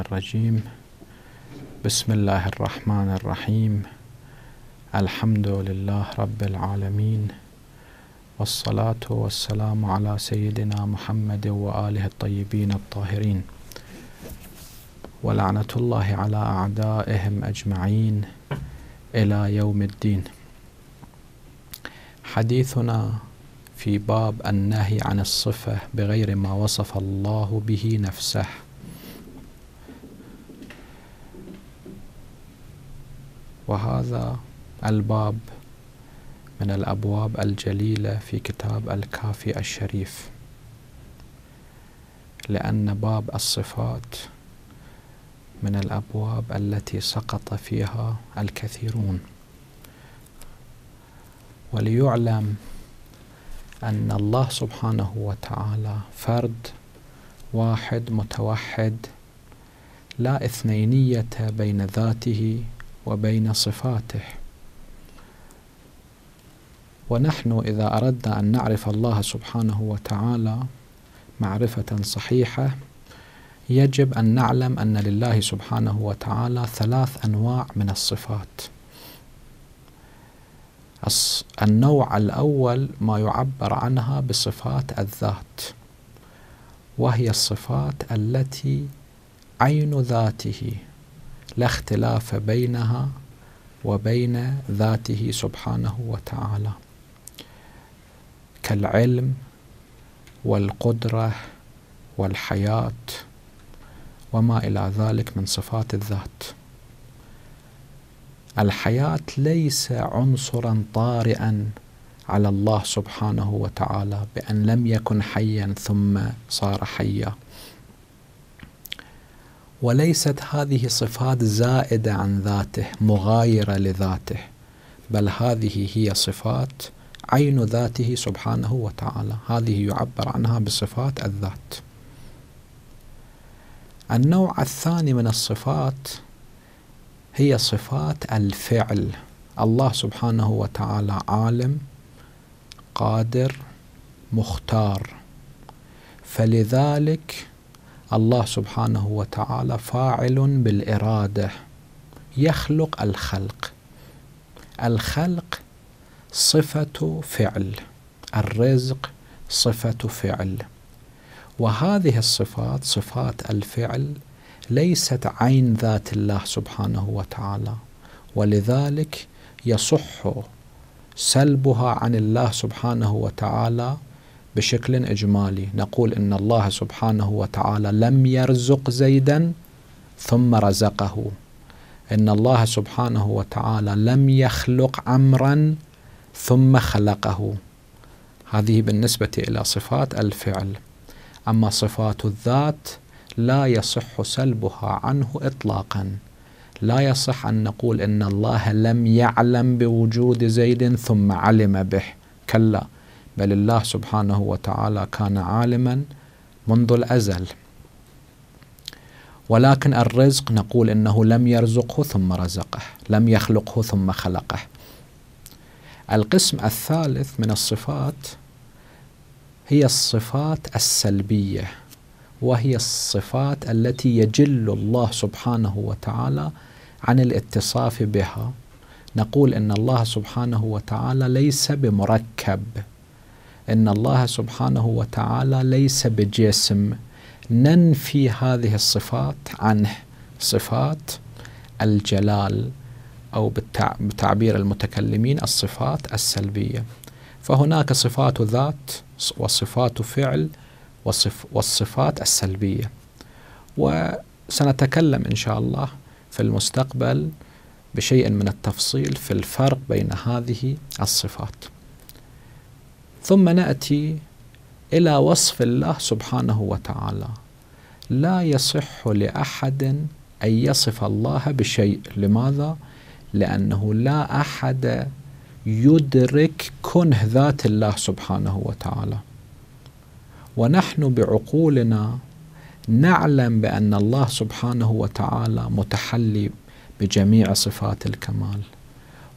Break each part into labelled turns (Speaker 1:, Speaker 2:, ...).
Speaker 1: الرجيم بسم الله الرحمن الرحيم الحمد لله رب العالمين والصلاة والسلام على سيدنا محمد وآله الطيبين الطاهرين ولعنة الله على أعدائهم أجمعين إلى يوم الدين حديثنا في باب النهي عن الصفة بغير ما وصف الله به نفسه وهذا الباب من الأبواب الجليلة في كتاب الكافي الشريف لأن باب الصفات من الأبواب التي سقط فيها الكثيرون وليعلم أن الله سبحانه وتعالى فرد واحد متوحد لا اثنينية بين ذاته وبين صفاته ونحن إذا أردنا أن نعرف الله سبحانه وتعالى معرفة صحيحة يجب أن نعلم أن لله سبحانه وتعالى ثلاث أنواع من الصفات النوع الأول ما يعبر عنها بصفات الذات وهي الصفات التي عين ذاته لا اختلاف بينها وبين ذاته سبحانه وتعالى كالعلم والقدرة والحياة وما إلى ذلك من صفات الذات الحياة ليس عنصرا طارئا على الله سبحانه وتعالى بأن لم يكن حيا ثم صار حيا وليست هذه صفات زائده عن ذاته مغايره لذاته بل هذه هي صفات عين ذاته سبحانه وتعالى هذه يعبر عنها بصفات الذات النوع الثاني من الصفات هي صفات الفعل الله سبحانه وتعالى عالم قادر مختار فلذلك الله سبحانه وتعالى فاعل بالاراده يخلق الخلق الخلق صفه فعل الرزق صفه فعل وهذه الصفات صفات الفعل ليست عين ذات الله سبحانه وتعالى ولذلك يصح سلبها عن الله سبحانه وتعالى بشكل اجمالي نقول ان الله سبحانه وتعالى لم يرزق زيدا ثم رزقه ان الله سبحانه وتعالى لم يخلق عمرا ثم خلقه هذه بالنسبه الى صفات الفعل اما صفات الذات لا يصح سلبها عنه اطلاقا لا يصح ان نقول ان الله لم يعلم بوجود زيد ثم علم به كلا بل الله سبحانه وتعالى كان عالما منذ الأزل ولكن الرزق نقول انه لم يرزقه ثم رزقه، لم يخلقه ثم خلقه. القسم الثالث من الصفات هي الصفات السلبيه وهي الصفات التي يجل الله سبحانه وتعالى عن الاتصاف بها. نقول ان الله سبحانه وتعالى ليس بمركب ان الله سبحانه وتعالى ليس بجسم ننفي هذه الصفات عنه صفات الجلال او بتعبير المتكلمين الصفات السلبيه فهناك صفات ذات وصفات فعل وصف والصفات السلبيه وسنتكلم ان شاء الله في المستقبل بشيء من التفصيل في الفرق بين هذه الصفات ثم ناتي الى وصف الله سبحانه وتعالى لا يصح لاحد ان يصف الله بشيء لماذا لانه لا احد يدرك كنه ذات الله سبحانه وتعالى ونحن بعقولنا نعلم بان الله سبحانه وتعالى متحلي بجميع صفات الكمال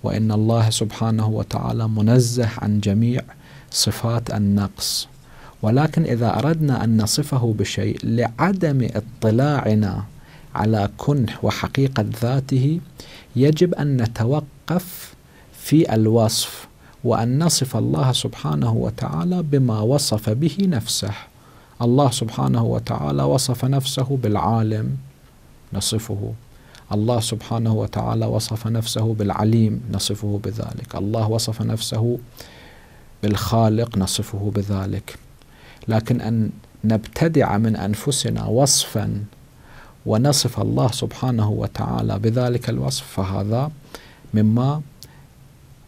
Speaker 1: وان الله سبحانه وتعالى منزه عن جميع صفات النقص ولكن إذا أردنا أن نصفه بشيء لعدم اطلاعنا على كنح وحقيقة ذاته يجب أن نتوقف في الوصف وأن نصف الله سبحانه وتعالى بما وصف به نفسه الله سبحانه وتعالى وصف نفسه بالعالم نصفه الله سبحانه وتعالى وصف نفسه بالعليم نصفه بذلك الله وصف نفسه بالخالق نصفه بذلك لكن ان نبتدع من انفسنا وصفا ونصف الله سبحانه وتعالى بذلك الوصف فهذا مما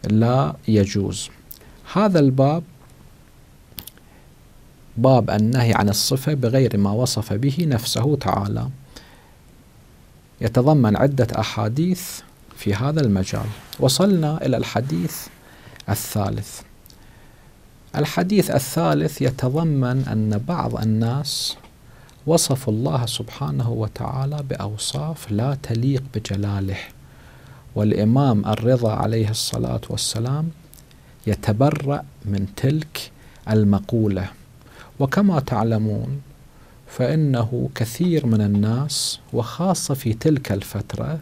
Speaker 1: لا يجوز هذا الباب باب النهي عن الصفه بغير ما وصف به نفسه تعالى يتضمن عده احاديث في هذا المجال وصلنا الى الحديث الثالث الحديث الثالث يتضمن أن بعض الناس وصفوا الله سبحانه وتعالى بأوصاف لا تليق بجلاله والإمام الرضا عليه الصلاة والسلام يتبرأ من تلك المقولة وكما تعلمون فإنه كثير من الناس وخاصة في تلك الفترة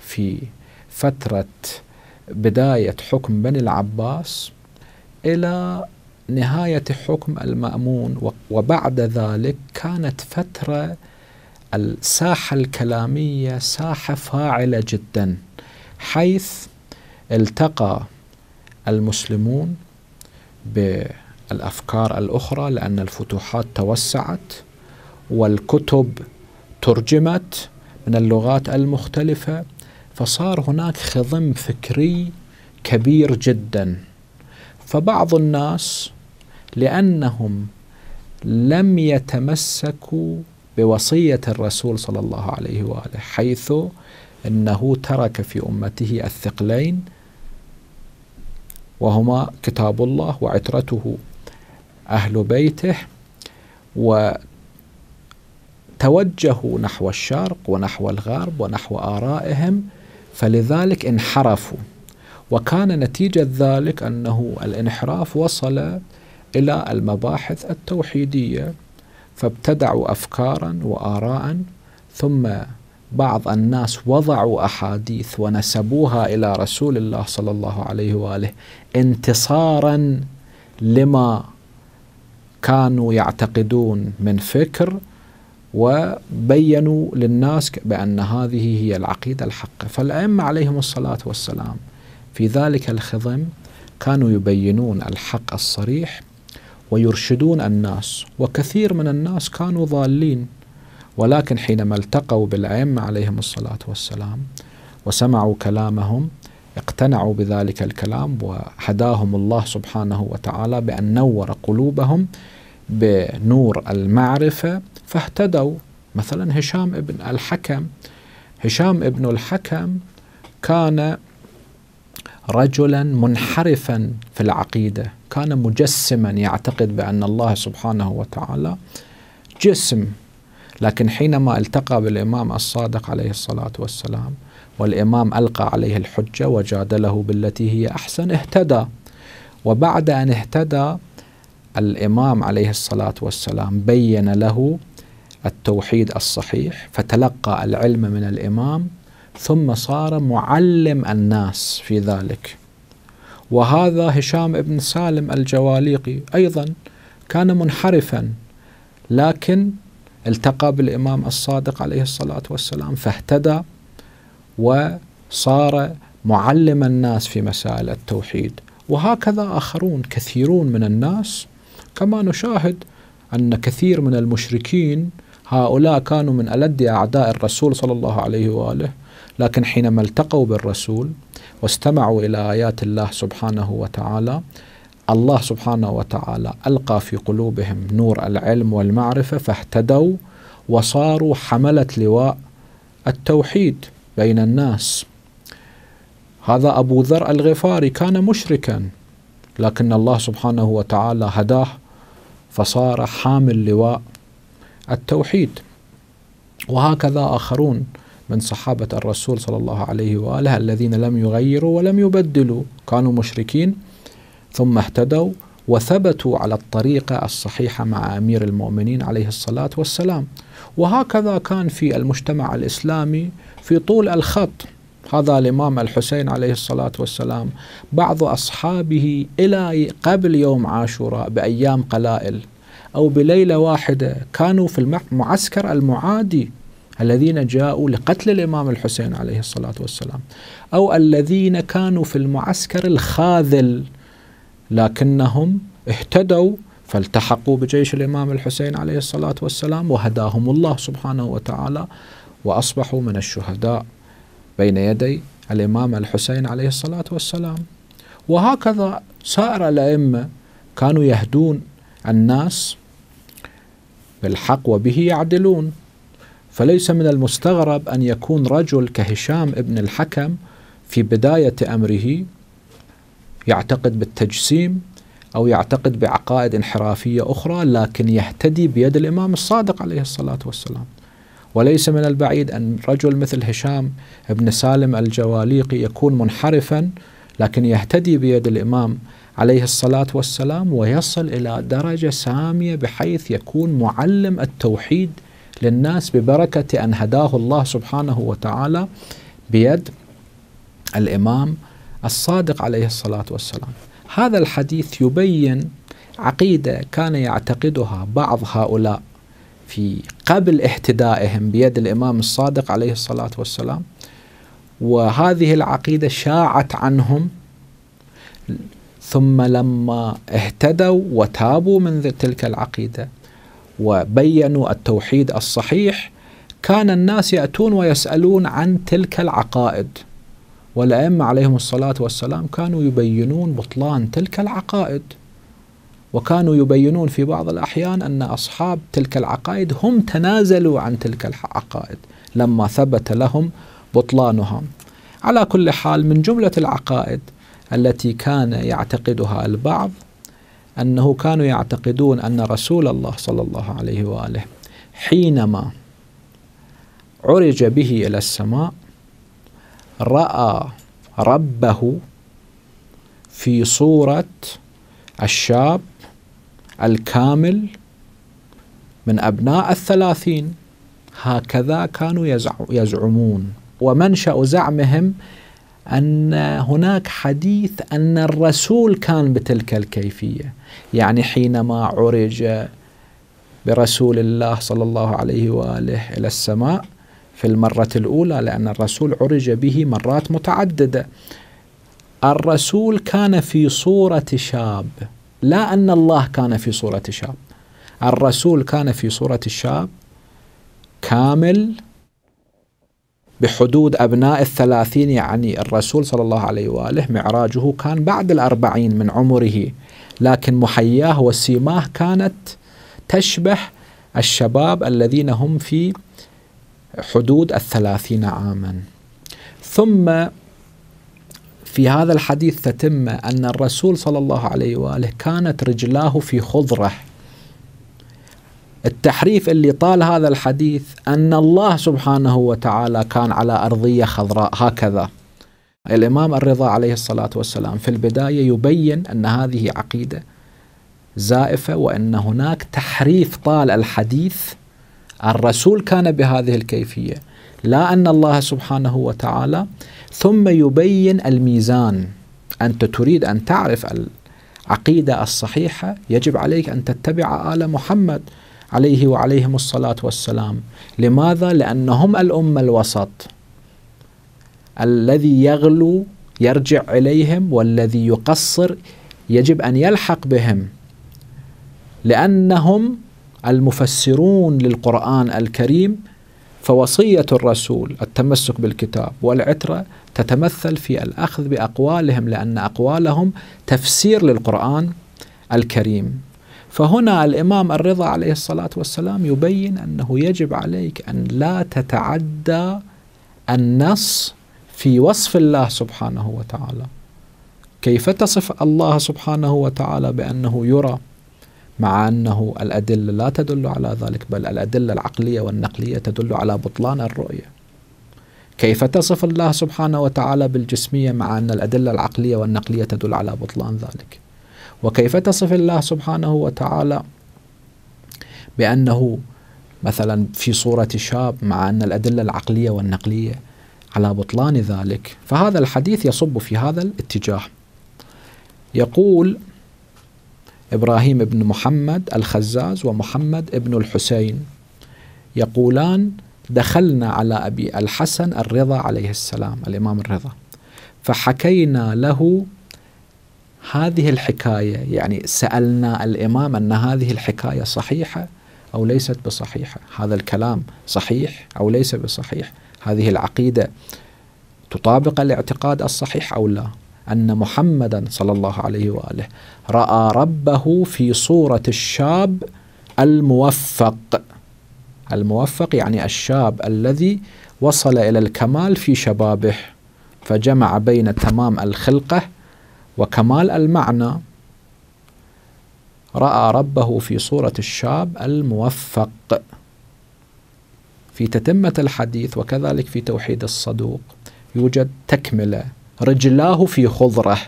Speaker 1: في فترة بداية حكم بني العباس إلى نهاية حكم المأمون وبعد ذلك كانت فترة الساحة الكلامية ساحة فاعلة جدا حيث التقى المسلمون بالأفكار الأخرى لأن الفتوحات توسعت والكتب ترجمت من اللغات المختلفة فصار هناك خضم فكري كبير جدا فبعض الناس لأنهم لم يتمسكوا بوصية الرسول صلى الله عليه وآله حيث أنه ترك في أمته الثقلين وهما كتاب الله وعترته أهل بيته وتوجهوا نحو الشرق ونحو الغرب ونحو آرائهم فلذلك انحرفوا وكان نتيجة ذلك أنه الانحراف وصل إلى المباحث التوحيدية فابتدعوا أفكارا وآراء ثم بعض الناس وضعوا أحاديث ونسبوها إلى رسول الله صلى الله عليه وآله انتصارا لما كانوا يعتقدون من فكر وبينوا للناس بأن هذه هي العقيدة الحقة فالأئمة عليهم الصلاة والسلام في ذلك الخضم كانوا يبينون الحق الصريح ويرشدون الناس وكثير من الناس كانوا ضالين ولكن حينما التقوا بالأئمة عليهم الصلاة والسلام وسمعوا كلامهم اقتنعوا بذلك الكلام وحداهم الله سبحانه وتعالى بأن نور قلوبهم بنور المعرفة فاهتدوا مثلا هشام ابن الحكم هشام ابن الحكم كان رجلا منحرفا في العقيدة كان مجسما يعتقد بأن الله سبحانه وتعالى جسم لكن حينما التقى بالإمام الصادق عليه الصلاة والسلام والإمام ألقى عليه الحجة وجادله بالتي هي أحسن اهتدى وبعد أن اهتدى الإمام عليه الصلاة والسلام بين له التوحيد الصحيح فتلقى العلم من الإمام ثم صار معلم الناس في ذلك وهذا هشام بن سالم الجواليقي أيضا كان منحرفا لكن التقى بالإمام الصادق عليه الصلاة والسلام فاهتدى وصار معلم الناس في مسائل التوحيد وهكذا آخرون كثيرون من الناس كما نشاهد أن كثير من المشركين هؤلاء كانوا من ألد أعداء الرسول صلى الله عليه وآله لكن حينما التقوا بالرسول واستمعوا إلى آيات الله سبحانه وتعالى الله سبحانه وتعالى ألقى في قلوبهم نور العلم والمعرفة فاهتدوا وصاروا حملة لواء التوحيد بين الناس هذا أبو ذر الغفاري كان مشركا لكن الله سبحانه وتعالى هداه فصار حامل لواء التوحيد وهكذا آخرون من صحابة الرسول صلى الله عليه وآله الذين لم يغيروا ولم يبدلوا كانوا مشركين ثم اهتدوا وثبتوا على الطريقة الصحيحة مع أمير المؤمنين عليه الصلاة والسلام وهكذا كان في المجتمع الإسلامي في طول الخط هذا الإمام الحسين عليه الصلاة والسلام بعض أصحابه إلى قبل يوم عاشوراء بأيام قلائل أو بليلة واحدة كانوا في المعسكر المعادي الذين جاءوا لقتل الامام الحسين عليه الصلاه والسلام او الذين كانوا في المعسكر الخاذل لكنهم اهتدوا فالتحقوا بجيش الامام الحسين عليه الصلاه والسلام وهداهم الله سبحانه وتعالى واصبحوا من الشهداء بين يدي الامام الحسين عليه الصلاه والسلام وهكذا سائر الائمه كانوا يهدون الناس بالحق وبه يعدلون فليس من المستغرب أن يكون رجل كهشام ابن الحكم في بداية أمره يعتقد بالتجسيم أو يعتقد بعقائد انحرافية أخرى لكن يهتدي بيد الإمام الصادق عليه الصلاة والسلام وليس من البعيد أن رجل مثل هشام بن سالم الجواليقي يكون منحرفا لكن يهتدي بيد الإمام عليه الصلاة والسلام ويصل إلى درجة سامية بحيث يكون معلم التوحيد للناس ببركة أن هداه الله سبحانه وتعالى بيد الإمام الصادق عليه الصلاة والسلام هذا الحديث يبين عقيدة كان يعتقدها بعض هؤلاء في قبل اهتدائهم بيد الإمام الصادق عليه الصلاة والسلام وهذه العقيدة شاعت عنهم ثم لما اهتدوا وتابوا من تلك العقيدة وبينوا التوحيد الصحيح كان الناس ياتون ويسالون عن تلك العقائد والائمه عليهم الصلاه والسلام كانوا يبينون بطلان تلك العقائد وكانوا يبينون في بعض الاحيان ان اصحاب تلك العقائد هم تنازلوا عن تلك العقائد لما ثبت لهم بطلانها على كل حال من جمله العقائد التي كان يعتقدها البعض أنه كانوا يعتقدون أن رسول الله صلى الله عليه وآله حينما عرج به إلى السماء رأى ربه في صورة الشاب الكامل من أبناء الثلاثين هكذا كانوا يزعمون ومنشأ زعمهم أن هناك حديث أن الرسول كان بتلك الكيفية يعني حينما عرج برسول الله صلى الله عليه واله الى السماء في المره الاولى لان الرسول عرج به مرات متعدده الرسول كان في صوره شاب لا ان الله كان في صوره شاب الرسول كان في صوره الشاب كامل بحدود أبناء الثلاثين يعني الرسول صلى الله عليه وآله معراجه كان بعد الأربعين من عمره لكن محياه وسيماه كانت تشبه الشباب الذين هم في حدود الثلاثين عاما ثم في هذا الحديث تتم أن الرسول صلى الله عليه وآله كانت رجلاه في خضره التحريف اللي طال هذا الحديث أن الله سبحانه وتعالى كان على أرضية خضراء هكذا الإمام الرضا عليه الصلاة والسلام في البداية يبين أن هذه عقيدة زائفة وأن هناك تحريف طال الحديث الرسول كان بهذه الكيفية لا أن الله سبحانه وتعالى ثم يبين الميزان أنت تريد أن تعرف العقيدة الصحيحة يجب عليك أن تتبع آل محمد عليه وعليهم الصلاة والسلام لماذا؟ لأنهم الأمة الوسط الذي يغلو يرجع إليهم والذي يقصر يجب أن يلحق بهم لأنهم المفسرون للقرآن الكريم فوصية الرسول التمسك بالكتاب والعترة تتمثل في الأخذ بأقوالهم لأن أقوالهم تفسير للقرآن الكريم فهنا الإمام الرضا عليه الصلاة والسلام يبين أنه يجب عليك أن لا تتعدى النص في وصف الله سبحانه وتعالى كيف تصف الله سبحانه وتعالى بأنه يرى مع أنه الأدلة لا تدل على ذلك بل الأدلة العقلية والنقلية تدل على بطلان الرؤية كيف تصف الله سبحانه وتعالى بالجسمية مع أن الأدلة العقلية والنقلية تدل على بطلان ذلك وكيف تصف الله سبحانه وتعالى بأنه مثلا في صورة شاب مع أن الأدلة العقلية والنقلية على بطلان ذلك فهذا الحديث يصب في هذا الاتجاه يقول إبراهيم بن محمد الخزاز ومحمد بن الحسين يقولان دخلنا على أبي الحسن الرضا عليه السلام الإمام الرضا فحكينا له هذه الحكاية يعني سألنا الإمام أن هذه الحكاية صحيحة أو ليست بصحيحة هذا الكلام صحيح أو ليس بصحيح هذه العقيدة تطابق الاعتقاد الصحيح أو لا أن محمدا صلى الله عليه وآله رأى ربه في صورة الشاب الموفق الموفق يعني الشاب الذي وصل إلى الكمال في شبابه فجمع بين تمام الخلقة وكمال المعنى رأى ربه في صورة الشاب الموفق في تتمة الحديث وكذلك في توحيد الصدوق يوجد تكملة رجلاه في خضره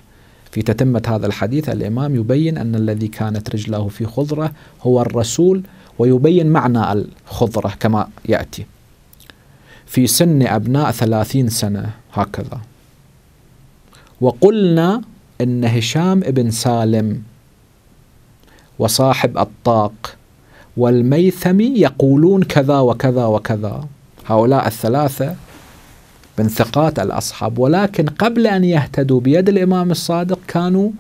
Speaker 1: في تتمة هذا الحديث الإمام يبين أن الذي كانت رجلاه في خضرة هو الرسول ويبين معنى الخضرة كما يأتي في سن أبناء ثلاثين سنة هكذا وقلنا أن هشام ابن سالم وصاحب الطاق والميثمي يقولون كذا وكذا وكذا هؤلاء الثلاثة من ثقات الأصحاب ولكن قبل أن يهتدوا بيد الإمام الصادق كانوا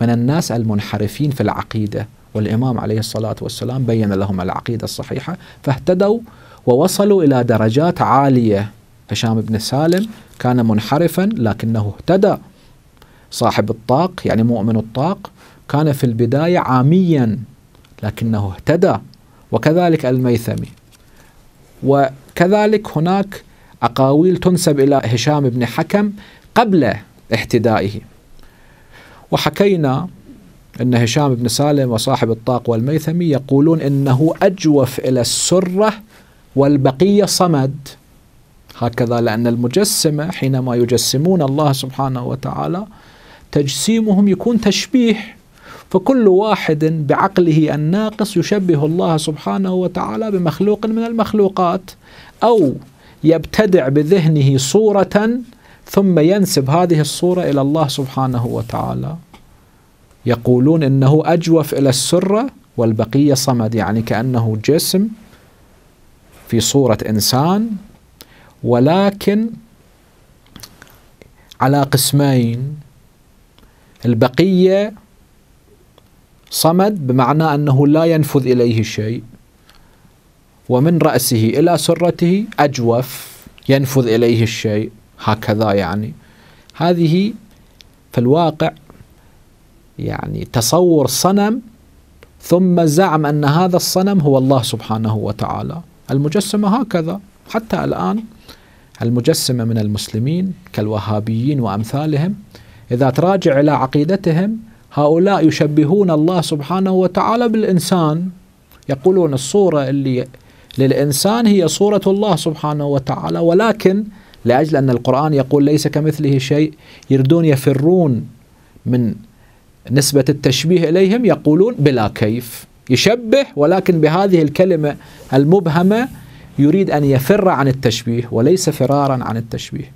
Speaker 1: من الناس المنحرفين في العقيدة والإمام عليه الصلاة والسلام بين لهم العقيدة الصحيحة فاهتدوا ووصلوا إلى درجات عالية هشام بن سالم كان منحرفا لكنه اهتدى صاحب الطاق يعني مؤمن الطاق كان في البداية عاميا لكنه اهتدى وكذلك الميثمي وكذلك هناك أقاويل تنسب إلى هشام بن حكم قبل احتدائه وحكينا أن هشام بن سالم وصاحب الطاق والميثمي يقولون أنه أجوف إلى السرة والبقية صمد هكذا لأن المجسمة حينما يجسمون الله سبحانه وتعالى تجسيمهم يكون تشبيه فكل واحد بعقله الناقص يشبه الله سبحانه وتعالى بمخلوق من المخلوقات أو يبتدع بذهنه صورة ثم ينسب هذه الصورة إلى الله سبحانه وتعالى يقولون إنه أجوف إلى السرة والبقية صمد يعني كأنه جسم في صورة إنسان ولكن على قسمين البقية صمد بمعنى أنه لا ينفذ إليه شيء ومن رأسه إلى سرته أجوف ينفذ إليه الشيء هكذا يعني هذه في الواقع يعني تصور صنم ثم زعم أن هذا الصنم هو الله سبحانه وتعالى المجسمة هكذا حتى الآن المجسمة من المسلمين كالوهابيين وأمثالهم إذا تراجع إلى عقيدتهم هؤلاء يشبهون الله سبحانه وتعالى بالإنسان يقولون الصورة اللي للإنسان هي صورة الله سبحانه وتعالى ولكن لأجل أن القرآن يقول ليس كمثله شيء يردون يفرون من نسبة التشبيه إليهم يقولون بلا كيف يشبه ولكن بهذه الكلمة المبهمة يريد أن يفر عن التشبيه وليس فرارا عن التشبيه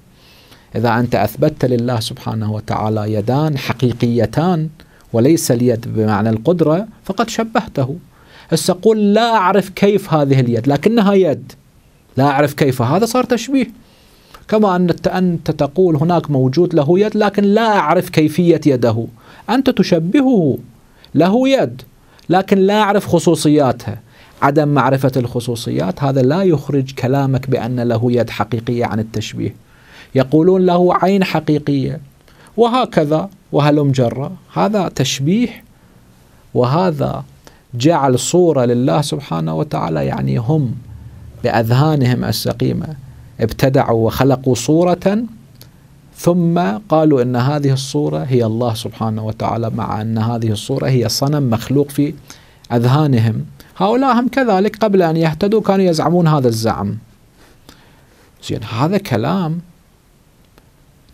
Speaker 1: إذا أنت أثبتت لله سبحانه وتعالى يدان حقيقيتان وليس اليد بمعنى القدرة فقد شبهته هسه قول لا أعرف كيف هذه اليد لكنها يد لا أعرف كيف هذا صار تشبيه كما أن أنت تقول هناك موجود له يد لكن لا أعرف كيفية يده أنت تشبهه له يد لكن لا أعرف خصوصياتها عدم معرفة الخصوصيات هذا لا يخرج كلامك بأن له يد حقيقية عن التشبيه يقولون له عين حقيقية وهكذا وهلم جرة هذا تشبيه وهذا جعل صورة لله سبحانه وتعالى يعني هم بأذهانهم السقيمة ابتدعوا وخلقوا صورة ثم قالوا ان هذه الصوره هي الله سبحانه وتعالى مع ان هذه الصوره هي صنم مخلوق في اذهانهم هؤلاء هم كذلك قبل ان يهتدوا كانوا يزعمون هذا الزعم زين هذا كلام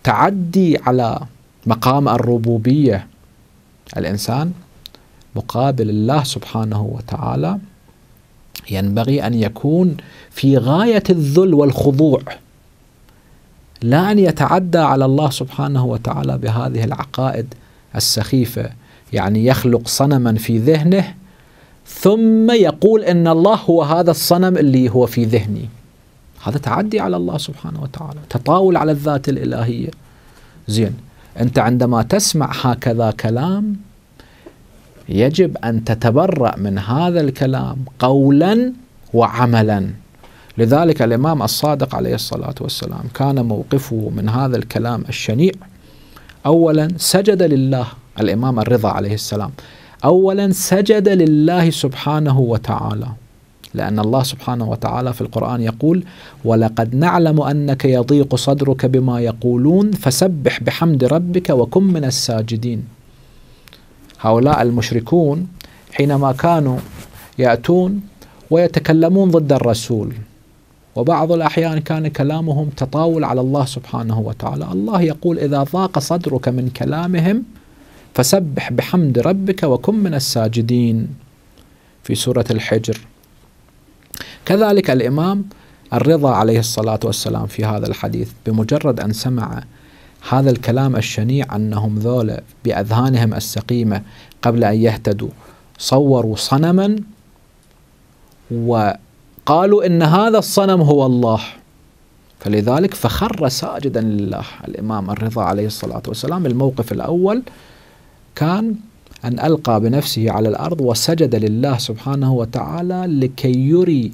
Speaker 1: تعدي على مقام الربوبية الإنسان مقابل الله سبحانه وتعالى ينبغي أن يكون في غاية الذل والخضوع لا أن يتعدى على الله سبحانه وتعالى بهذه العقائد السخيفة يعني يخلق صنما في ذهنه ثم يقول ان الله هو هذا الصنم اللي هو في ذهني هذا تعدي على الله سبحانه وتعالى تطاول على الذات الالهيه زين أنت عندما تسمع هكذا كلام يجب أن تتبرأ من هذا الكلام قولا وعملا لذلك الإمام الصادق عليه الصلاة والسلام كان موقفه من هذا الكلام الشنيع أولا سجد لله الإمام الرضا عليه السلام أولا سجد لله سبحانه وتعالى لأن الله سبحانه وتعالى في القرآن يقول ولقد نعلم أنك يضيق صدرك بما يقولون فسبح بحمد ربك وكن من الساجدين هؤلاء المشركون حينما كانوا يأتون ويتكلمون ضد الرسول وبعض الأحيان كان كلامهم تطاول على الله سبحانه وتعالى الله يقول إذا ضاق صدرك من كلامهم فسبح بحمد ربك وكن من الساجدين في سورة الحجر كذلك الإمام الرضا عليه الصلاة والسلام في هذا الحديث بمجرد أن سمع هذا الكلام الشنيع أنهم ذولا بأذهانهم السقيمة قبل أن يهتدوا صوروا صنما وقالوا إن هذا الصنم هو الله فلذلك فخر ساجدا لله الإمام الرضا عليه الصلاة والسلام الموقف الأول كان أن ألقى بنفسه على الأرض وسجد لله سبحانه وتعالى لكي يري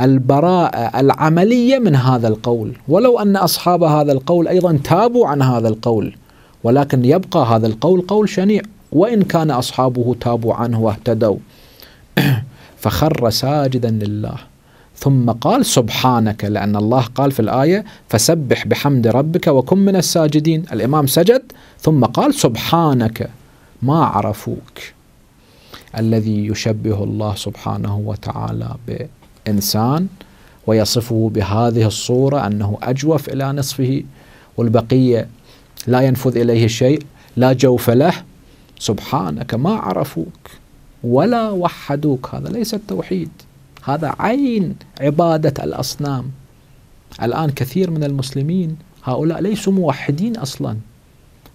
Speaker 1: البراءة العملية من هذا القول ولو أن أصحاب هذا القول أيضا تابوا عن هذا القول ولكن يبقى هذا القول قول شنيع وإن كان أصحابه تابوا عنه واهتدوا فخر ساجدا لله ثم قال سبحانك لأن الله قال في الآية فسبح بحمد ربك وكن من الساجدين الإمام سجد ثم قال سبحانك ما عرفوك الذي يشبه الله سبحانه وتعالى به إنسان ويصفه بهذه الصورة أنه أجوف إلى نصفه والبقية لا ينفذ إليه شيء لا جوف له سبحانك ما عرفوك ولا وحدوك هذا ليس التوحيد هذا عين عبادة الأصنام الآن كثير من المسلمين هؤلاء ليسوا موحدين أصلا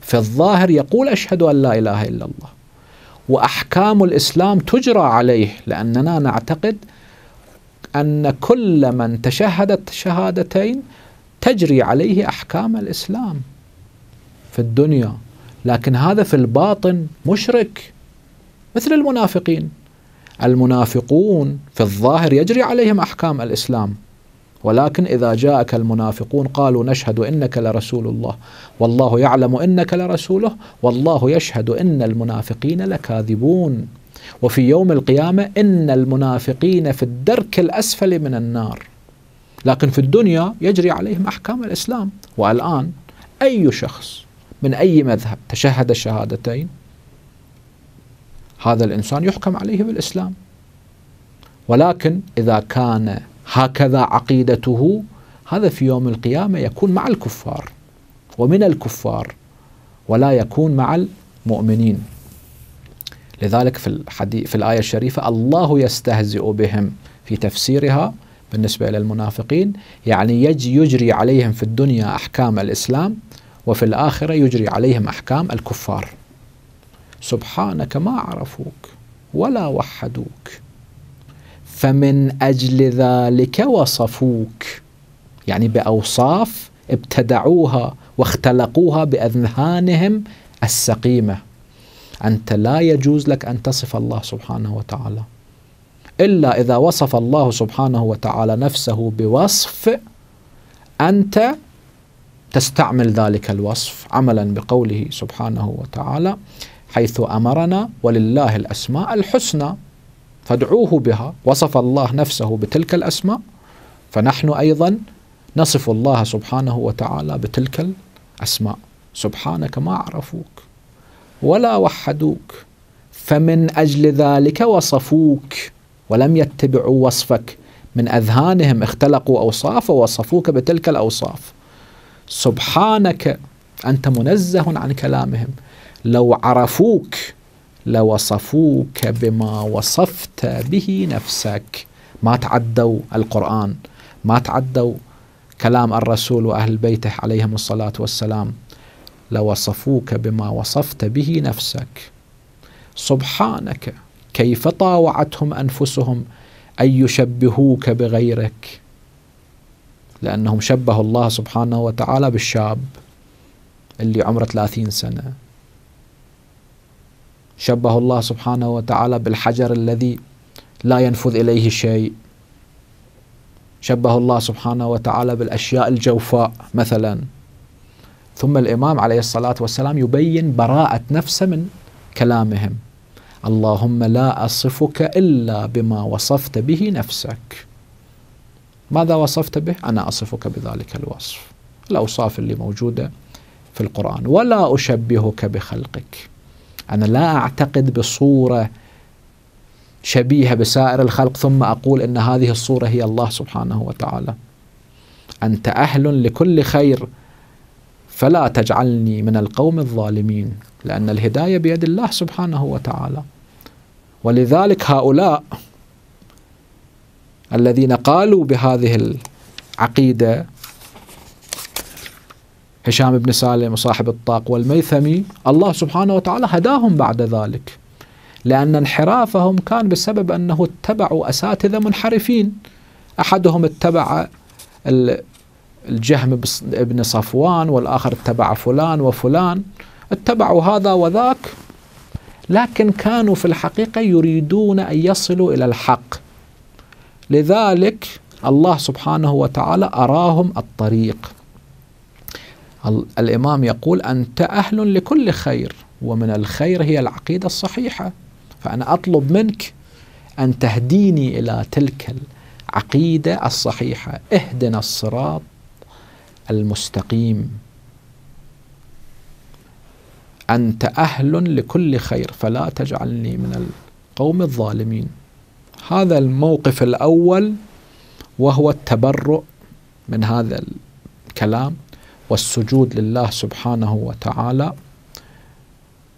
Speaker 1: في الظاهر يقول أشهد أن لا إله إلا الله وأحكام الإسلام تجرى عليه لأننا نعتقد أن كل من تشهدت شهادتين تجري عليه أحكام الإسلام في الدنيا لكن هذا في الباطن مشرك مثل المنافقين المنافقون في الظاهر يجري عليهم أحكام الإسلام ولكن إذا جاءك المنافقون قالوا نشهد إنك لرسول الله والله يعلم إنك لرسوله والله يشهد إن المنافقين لكاذبون وفي يوم القيامة إن المنافقين في الدرك الأسفل من النار لكن في الدنيا يجري عليهم أحكام الإسلام والآن أي شخص من أي مذهب تشهد الشهادتين هذا الإنسان يحكم عليه بالإسلام ولكن إذا كان هكذا عقيدته هذا في يوم القيامة يكون مع الكفار ومن الكفار ولا يكون مع المؤمنين لذلك في الحديث في الآية الشريفة الله يستهزئ بهم في تفسيرها بالنسبة إلى المنافقين يعني يجري عليهم في الدنيا أحكام الإسلام وفي الآخرة يجري عليهم أحكام الكفار سبحانك ما عرفوك ولا وحدوك فمن أجل ذلك وصفوك يعني بأوصاف ابتدعوها واختلقوها بأذهانهم السقيمه أنت لا يجوز لك أن تصف الله سبحانه وتعالى إلا إذا وصف الله سبحانه وتعالى نفسه بوصف أنت تستعمل ذلك الوصف عملا بقوله سبحانه وتعالى حيث امرنا ولله الاسماء الحسنى فادعوه بها وصف الله نفسه بتلك الاسماء فنحن ايضا نصف الله سبحانه وتعالى بتلك الاسماء سبحانك ما عرفوك ولا وحدوك فمن أجل ذلك وصفوك ولم يتبعوا وصفك من أذهانهم اختلقوا أوصاف ووصفوك بتلك الأوصاف سبحانك أنت منزه عن كلامهم لو عرفوك لوصفوك بما وصفت به نفسك ما تعدوا القرآن ما تعدوا كلام الرسول وأهل بيته عليهم الصلاة والسلام لوصفوك بما وصفت به نفسك سبحانك كيف طاوعتهم انفسهم ان يشبهوك بغيرك لانهم شبهوا الله سبحانه وتعالى بالشاب اللي عمره 30 سنه شبهوا الله سبحانه وتعالى بالحجر الذي لا ينفذ اليه شيء شبهوا الله سبحانه وتعالى بالاشياء الجوفاء مثلا ثم الإمام عليه الصلاة والسلام يبين براءة نفسه من كلامهم اللهم لا أصفك إلا بما وصفت به نفسك ماذا وصفت به؟ أنا أصفك بذلك الوصف الأوصاف اللي موجودة في القرآن ولا أشبهك بخلقك أنا لا أعتقد بصورة شبيهة بسائر الخلق ثم أقول أن هذه الصورة هي الله سبحانه وتعالى أنت أهل لكل خير فلا تجعلني من القوم الظالمين لأن الهداية بيد الله سبحانه وتعالى ولذلك هؤلاء الذين قالوا بهذه العقيدة هشام بن سالم وصاحب الطاق والميثمي الله سبحانه وتعالى هداهم بعد ذلك لأن انحرافهم كان بسبب أنه اتبعوا أساتذة منحرفين أحدهم اتبع الجهم بن صفوان والآخر اتبع فلان وفلان اتبعوا هذا وذاك لكن كانوا في الحقيقة يريدون أن يصلوا إلى الحق لذلك الله سبحانه وتعالى أراهم الطريق الإمام يقول أنت أهل لكل خير ومن الخير هي العقيدة الصحيحة فأنا أطلب منك أن تهديني إلى تلك العقيدة الصحيحة اهدنا الصراط المستقيم أنت أهل لكل خير فلا تجعلني من القوم الظالمين هذا الموقف الأول وهو التبرؤ من هذا الكلام والسجود لله سبحانه وتعالى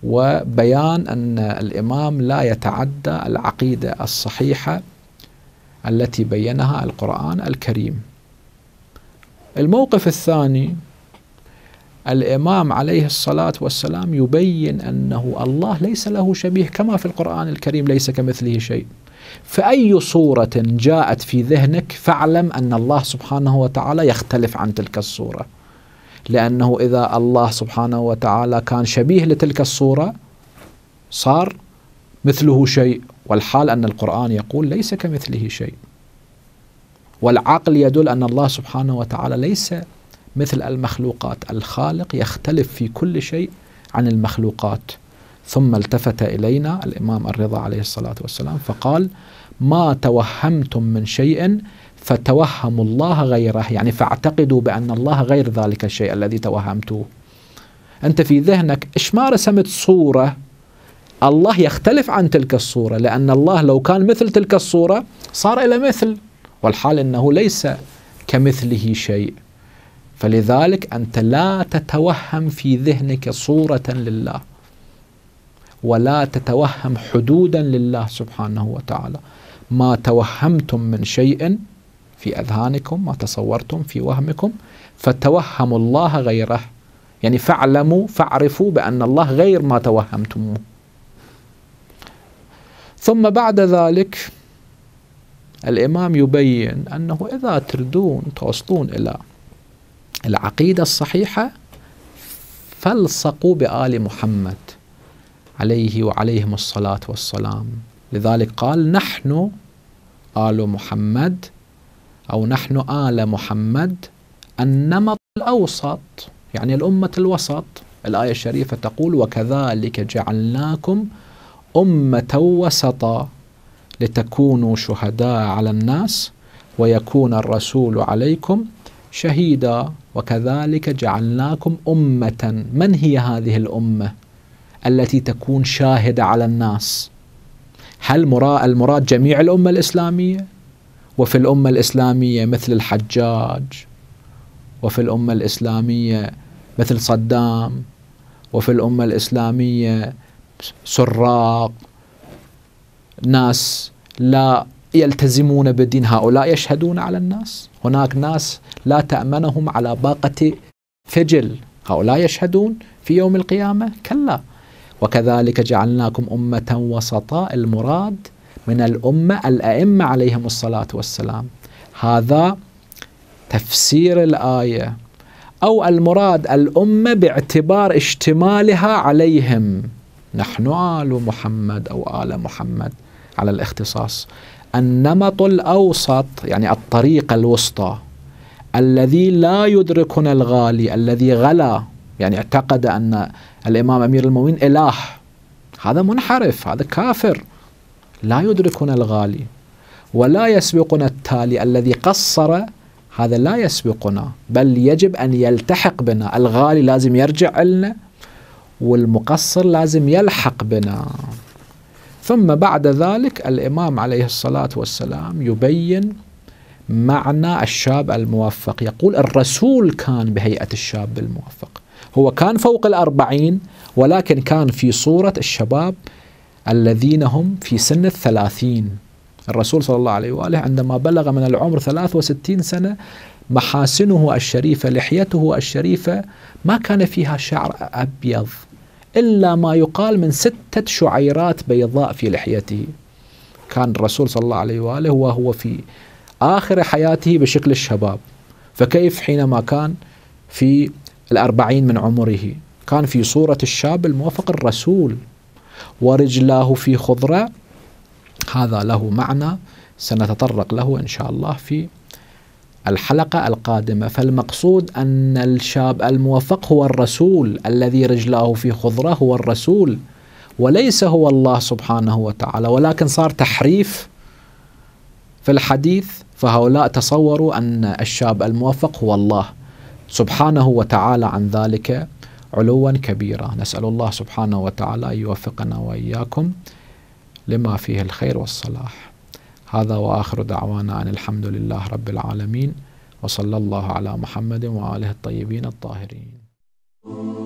Speaker 1: وبيان أن الإمام لا يتعدى العقيدة الصحيحة التي بينها القرآن الكريم الموقف الثاني الإمام عليه الصلاة والسلام يبين أنه الله ليس له شبيه كما في القرآن الكريم ليس كمثله شيء فأي صورة جاءت في ذهنك فاعلم أن الله سبحانه وتعالى يختلف عن تلك الصورة لأنه إذا الله سبحانه وتعالى كان شبيه لتلك الصورة صار مثله شيء والحال أن القرآن يقول ليس كمثله شيء والعقل يدل أن الله سبحانه وتعالى ليس مثل المخلوقات الخالق يختلف في كل شيء عن المخلوقات ثم التفت إلينا الإمام الرضا عليه الصلاة والسلام فقال ما توهمتم من شيء فتوهموا الله غيره يعني فاعتقدوا بأن الله غير ذلك الشيء الذي توهمتوه أنت في ذهنك إيش ما رسمت صورة الله يختلف عن تلك الصورة لأن الله لو كان مثل تلك الصورة صار إلى مثل والحال أنه ليس كمثله شيء فلذلك أنت لا تتوهم في ذهنك صورة لله ولا تتوهم حدودا لله سبحانه وتعالى ما توهمتم من شيء في أذهانكم ما تصورتم في وهمكم فتوهموا الله غيره يعني فاعلموا فاعرفوا بأن الله غير ما توهمتموه ثم بعد ذلك الإمام يبين أنه إذا تردون توصلون إلى العقيدة الصحيحة فالصقوا بآل محمد عليه وعليهم الصلاة والسلام لذلك قال نحن آل محمد أو نحن آل محمد النمط الأوسط يعني الأمة الوسط الآية الشريفة تقول وكذلك جعلناكم أمة وسطا لتكونوا شهداء على الناس ويكون الرسول عليكم شهيدا وكذلك جعلناكم أمة من هي هذه الأمة التي تكون شاهدة على الناس هل المراد جميع الأمة الإسلامية وفي الأمة الإسلامية مثل الحجاج وفي الأمة الإسلامية مثل صدام وفي الأمة الإسلامية سراق ناس لا يلتزمون بدين هؤلاء يشهدون على الناس هناك ناس لا تأمنهم على باقة فجل هؤلاء يشهدون في يوم القيامة كلا وكذلك جعلناكم أمة وسطاء المراد من الأمة الأئمة عليهم الصلاة والسلام هذا تفسير الآية أو المراد الأمة باعتبار اشتمالها عليهم نحن آل محمد أو آل محمد على الاختصاص النمط الأوسط يعني الطريقة الوسطى الذي لا يدركنا الغالي الذي غلا يعني اعتقد أن الإمام أمير المؤمنين إله هذا منحرف هذا كافر لا يدركنا الغالي ولا يسبقنا التالي الذي قصر هذا لا يسبقنا بل يجب أن يلتحق بنا الغالي لازم يرجع لنا والمقصر لازم يلحق بنا ثم بعد ذلك الإمام عليه الصلاة والسلام يبين معنى الشاب الموفق يقول الرسول كان بهيئة الشاب الموفق هو كان فوق الأربعين ولكن كان في صورة الشباب الذين هم في سن الثلاثين الرسول صلى الله عليه وآله عندما بلغ من العمر 63 سنة محاسنه الشريفة لحيته الشريفة ما كان فيها شعر أبيض إلا ما يقال من ستة شعيرات بيضاء في لحيته كان الرسول صلى الله عليه وآله وهو في آخر حياته بشكل الشباب فكيف حينما كان في الأربعين من عمره كان في صورة الشاب الموافق الرسول ورجلاه في خضرة هذا له معنى سنتطرق له إن شاء الله في الحلقة القادمة فالمقصود أن الشاب الموفق هو الرسول الذي رجلاه في خضرة هو الرسول وليس هو الله سبحانه وتعالى ولكن صار تحريف في الحديث فهؤلاء تصوروا أن الشاب الموفق هو الله سبحانه وتعالى عن ذلك علوا كبيرا نسأل الله سبحانه وتعالى أن يوفقنا وإياكم لما فيه الخير والصلاح هذا وآخر دعوانا أن الحمد لله رب العالمين وصلى الله على محمد وآله الطيبين الطاهرين